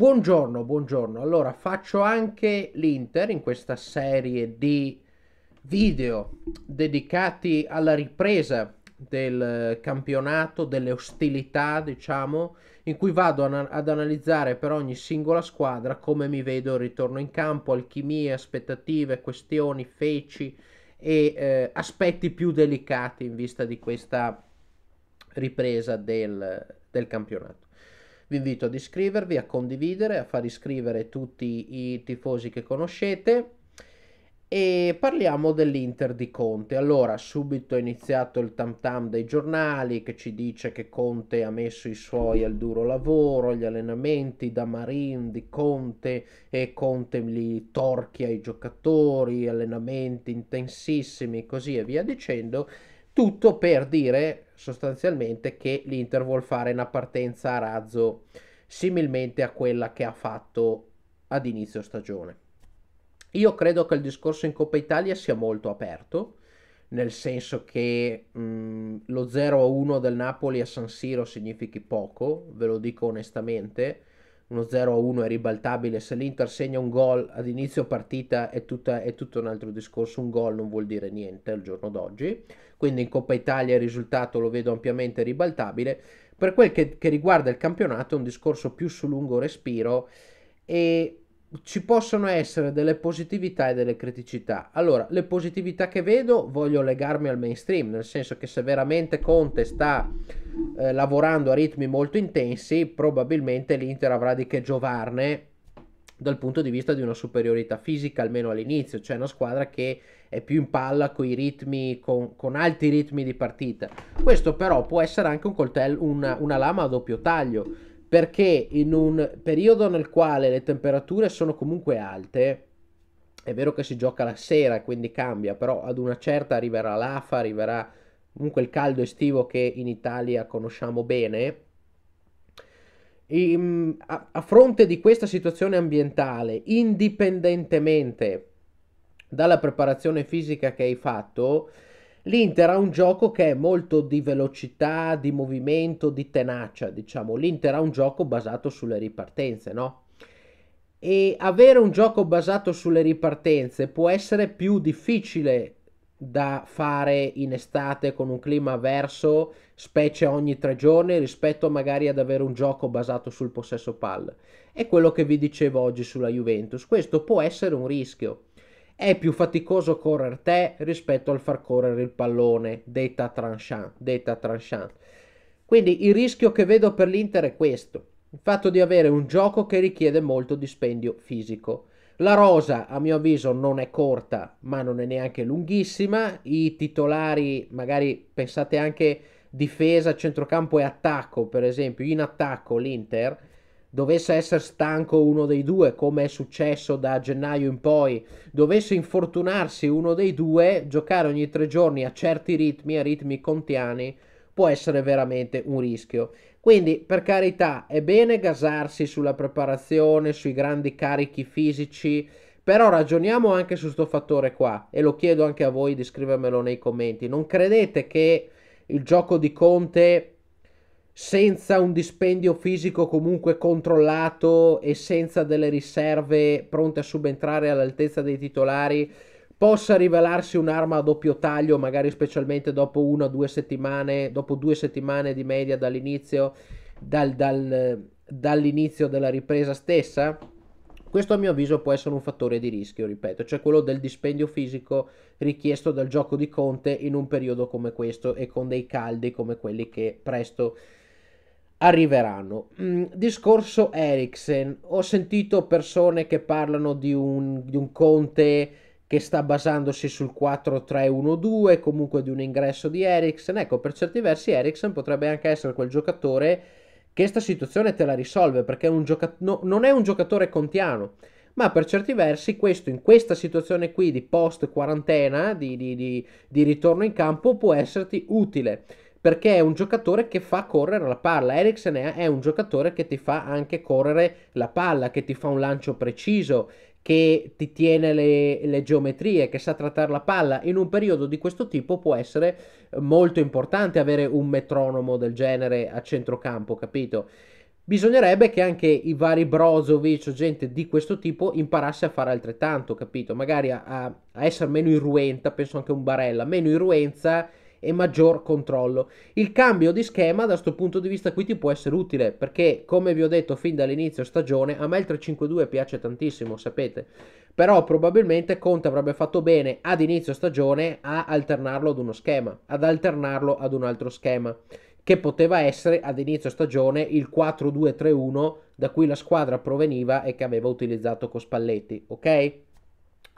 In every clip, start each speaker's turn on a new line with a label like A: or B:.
A: Buongiorno, buongiorno. Allora, faccio anche l'Inter in questa serie di video dedicati alla ripresa del campionato, delle ostilità, diciamo, in cui vado ad analizzare per ogni singola squadra come mi vedo il ritorno in campo, alchimie, aspettative, questioni, feci e eh, aspetti più delicati in vista di questa ripresa del, del campionato. Vi invito ad iscrivervi, a condividere, a far iscrivere tutti i tifosi che conoscete. E parliamo dell'Inter di Conte. Allora, subito è iniziato il tam tam dei giornali che ci dice che Conte ha messo i suoi al duro lavoro, gli allenamenti da Marin di Conte e Conte li torchia ai giocatori, allenamenti intensissimi, così e via dicendo. Tutto per dire sostanzialmente che l'Inter vuole fare una partenza a razzo similmente a quella che ha fatto ad inizio stagione. Io credo che il discorso in Coppa Italia sia molto aperto, nel senso che mh, mm, lo 0-1 del Napoli a San Siro significhi poco, ve lo dico onestamente, uno 0-1 è ribaltabile, se l'Inter segna un gol ad inizio partita è, tutta, è tutto un altro discorso, un gol non vuol dire niente al giorno d'oggi, quindi in Coppa Italia il risultato lo vedo ampiamente ribaltabile, per quel che, che riguarda il campionato è un discorso più su lungo respiro e ci possono essere delle positività e delle criticità. Allora, le positività che vedo voglio legarmi al mainstream, nel senso che se veramente Conte sta eh, lavorando a ritmi molto intensi, probabilmente l'Inter avrà di che giovarne dal punto di vista di una superiorità fisica, almeno all'inizio, cioè una squadra che è più in palla ritmi, con, con, alti ritmi di partita. Questo però può essere anche un coltello, una, una lama a doppio taglio perché in un periodo nel quale le temperature sono comunque alte, è vero che si gioca la sera e quindi cambia, però ad una certa arriverà l'afa, arriverà comunque il caldo estivo che in Italia conosciamo bene. Ehm, a, a fronte di questa situazione ambientale, indipendentemente dalla preparazione fisica che hai fatto, L'Inter ha un gioco che è molto di velocità, di movimento, di tenacia, diciamo. L'Inter ha un gioco basato sulle ripartenze, no? E avere un gioco basato sulle ripartenze può essere più difficile da fare in estate con un clima avverso, specie ogni tre giorni, rispetto magari ad avere un gioco basato sul possesso palla. È quello che vi dicevo oggi sulla Juventus. Questo può essere un rischio è più faticoso correre te rispetto al far correre il pallone, detta tranchant, detta tranchant. Quindi il rischio che vedo per l'Inter è questo, il fatto di avere un gioco che richiede molto dispendio fisico. La rosa, a mio avviso, non è corta, ma non è neanche lunghissima. I titolari, magari pensate anche difesa, centrocampo e attacco, per esempio, in attacco l'Inter dovesse essere stanco uno dei due, come è successo da gennaio in poi, dovesse infortunarsi uno dei due, giocare ogni tre giorni a certi ritmi, a ritmi contiani, può essere veramente un rischio. Quindi, per carità, è bene gasarsi sulla preparazione, sui grandi carichi fisici, però ragioniamo anche su questo fattore qua e lo chiedo anche a voi di scrivermelo nei commenti. Non credete che il gioco di Conte senza un dispendio fisico comunque controllato e senza delle riserve pronte a subentrare all'altezza dei titolari possa rivelarsi un'arma a doppio taglio, magari specialmente dopo una o due settimane, dopo due settimane di media dall'inizio, dal, dal, dall'inizio della ripresa stessa? Questo a mio avviso può essere un fattore di rischio, ripeto, cioè quello del dispendio fisico richiesto dal gioco di Conte in un periodo come questo e con dei caldi come quelli che presto arriveranno. Mm, discorso Ericsson, ho sentito persone che parlano di un, di un Conte che sta basandosi sul 4-3-1-2, comunque di un ingresso di Ericsson. Ecco, per certi versi Ericsson potrebbe anche essere quel giocatore che questa situazione te la risolve, perché è gioca- no, non è un giocatore contiano, ma per certi versi questo, in questa situazione qui di post-quarantena, di, di, di, di ritorno in campo, può esserti utile perché è un giocatore che fa correre la palla. Eriksen è un giocatore che ti fa anche correre la palla, che ti fa un lancio preciso, che ti tiene le, le, geometrie, che sa trattare la palla, in un periodo di questo tipo può essere eh, molto importante avere un metronomo del genere a centrocampo, capito? Bisognerebbe che anche i vari Brozovic o gente di questo tipo imparasse a fare altrettanto, capito? Magari a, a essere meno irruenta, penso anche un Barella, meno irruenza e maggior controllo. Il cambio di schema da questo punto di vista qui ti può essere utile perché come vi ho detto fin dall'inizio stagione a me il 3-5-2 piace tantissimo, sapete, però probabilmente Conte avrebbe fatto bene ad inizio stagione a alternarlo ad uno schema, ad alternarlo ad un altro schema che poteva essere ad inizio stagione il 4-2-3-1 da cui la squadra proveniva e che aveva utilizzato con Spalletti, ok?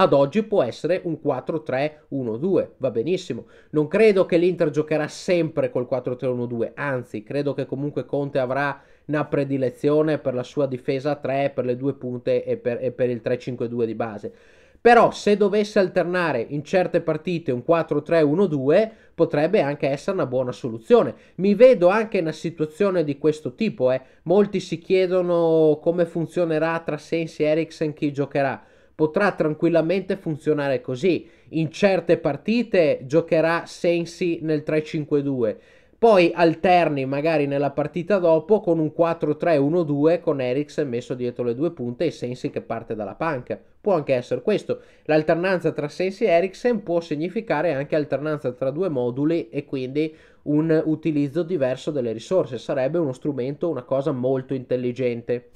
A: ad oggi può essere un 4-3-1-2, va benissimo. Non credo che l'Inter giocherà sempre col 4-3-1-2, anzi credo che comunque Conte avrà una predilezione per la sua difesa a 3, per le due punte e per, e per il 3-5-2 di base. Però se dovesse alternare in certe partite un 4-3-1-2 potrebbe anche essere una buona soluzione. Mi vedo anche in una situazione di questo tipo. Eh. Molti si chiedono come funzionerà tra Sensi e Eriksen chi giocherà potrà tranquillamente funzionare così. In certe partite giocherà Sensi nel 3-5-2, poi alterni magari nella partita dopo con un 4-3-1-2 con Eriksen messo dietro le due punte e Sensi che parte dalla panca. Può anche essere questo. L'alternanza tra Sensi e Eriksen può significare anche alternanza tra due moduli e quindi un utilizzo diverso delle risorse. Sarebbe uno strumento, una cosa molto intelligente.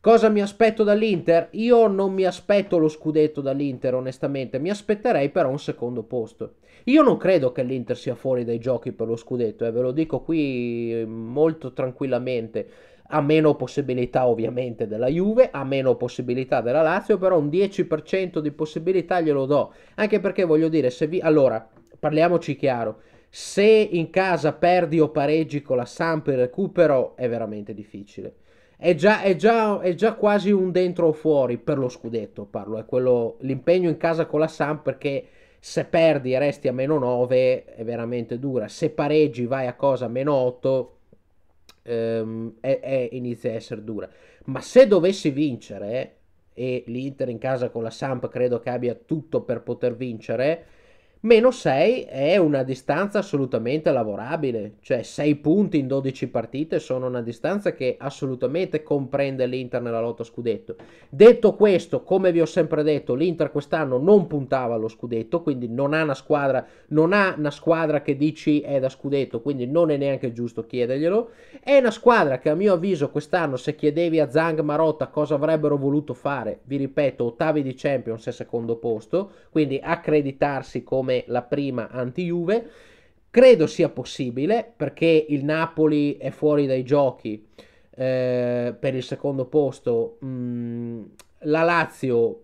A: Cosa mi aspetto dall'Inter? Io non mi aspetto lo scudetto dall'Inter, onestamente, mi aspetterei però un secondo posto. Io non credo che l'Inter sia fuori dai giochi per lo scudetto, eh, ve lo dico qui eh, molto tranquillamente. Ha meno possibilità ovviamente della Juve, ha meno possibilità della Lazio, però un 10% di possibilità glielo do. Anche perché voglio dire, se vi... Allora, parliamoci chiaro se in casa perdi o pareggi con la Samp il recupero è veramente difficile è già, è, già, è già, quasi un dentro o fuori per lo scudetto, parlo, è quello, l'impegno in casa con la Samp perché se perdi e resti a meno 9 è veramente dura, se pareggi vai a cosa a meno 8 ehm, è, è, inizia a essere dura, ma se dovessi vincere e l'Inter in casa con la Samp credo che abbia tutto per poter vincere, Meno 6 è una distanza assolutamente lavorabile, cioè 6 punti in 12 partite sono una distanza che assolutamente comprende l'Inter nella lotta scudetto. Detto questo, come vi ho sempre detto, l'Inter quest'anno non puntava allo scudetto, quindi non ha una squadra, non ha una squadra che dici è da scudetto, quindi non è neanche giusto chiederglielo. È una squadra che a mio avviso quest'anno se chiedevi a Zang Marotta cosa avrebbero voluto fare, vi ripeto, ottavi di Champions e secondo posto, quindi accreditarsi come come la prima anti-Juve. Credo sia possibile perché il Napoli è fuori dai giochi eh, per il secondo posto. Mm, la Lazio,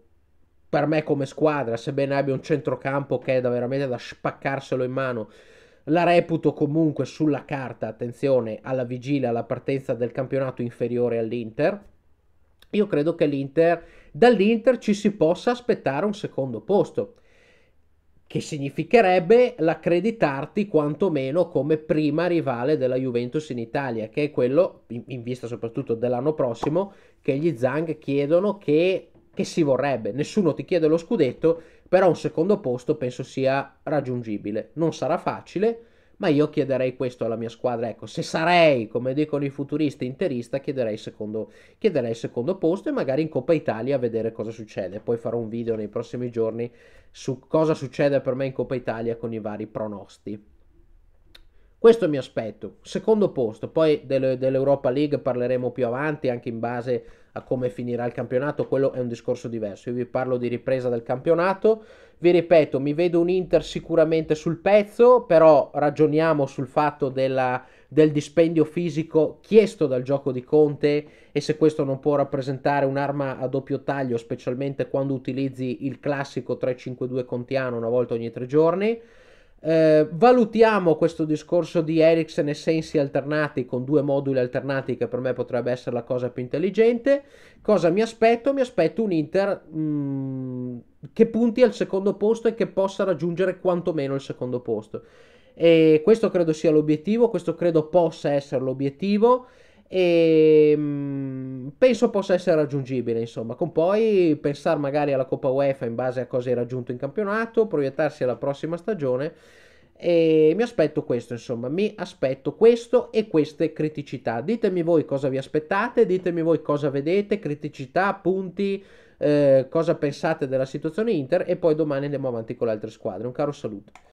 A: per me come squadra, sebbene abbia un centrocampo che è da, veramente da spaccarselo in mano, la reputo comunque sulla carta, attenzione, alla vigilia, alla partenza del campionato inferiore all'Inter. Io credo che l'Inter, dall'Inter ci si possa aspettare un secondo posto che significherebbe l'accreditarti quantomeno come prima rivale della Juventus in Italia, che è quello, in, in vista soprattutto dell'anno prossimo, che gli Zang chiedono che, che si vorrebbe. Nessuno ti chiede lo scudetto, però un secondo posto penso sia raggiungibile. Non sarà facile, ma io chiederei questo alla mia squadra. Ecco, se sarei, come dicono i futuristi, interista, chiederei il secondo, chiederei il secondo posto e magari in Coppa Italia a vedere cosa succede. Poi farò un video nei prossimi giorni su cosa succede per me in Coppa Italia con i vari pronosti. Questo mi aspetto. Secondo posto, poi dell'Europa League parleremo più avanti anche in base a come finirà il campionato, quello è un discorso diverso. Io vi parlo di ripresa del campionato vi ripeto, mi vedo un Inter sicuramente sul pezzo, però ragioniamo sul fatto della, del dispendio fisico chiesto dal gioco di Conte e se questo non può rappresentare un'arma a doppio taglio, specialmente quando utilizzi il classico 3-5-2 contiano una volta ogni tre giorni. Eh, valutiamo questo discorso di Ericsson e sensi alternati con due moduli alternati che per me potrebbe essere la cosa più intelligente. Cosa mi aspetto? Mi aspetto un Inter mh, mm, che punti al secondo posto e che possa raggiungere quantomeno il secondo posto. E questo credo sia l'obiettivo, questo credo possa essere l'obiettivo e ehm, penso possa essere raggiungibile insomma con poi pensare magari alla Coppa UEFA in base a cosa hai raggiunto in campionato proiettarsi alla prossima stagione e mi aspetto questo insomma mi aspetto questo e queste criticità ditemi voi cosa vi aspettate ditemi voi cosa vedete criticità punti eh, cosa pensate della situazione Inter e poi domani andiamo avanti con le altre squadre un caro saluto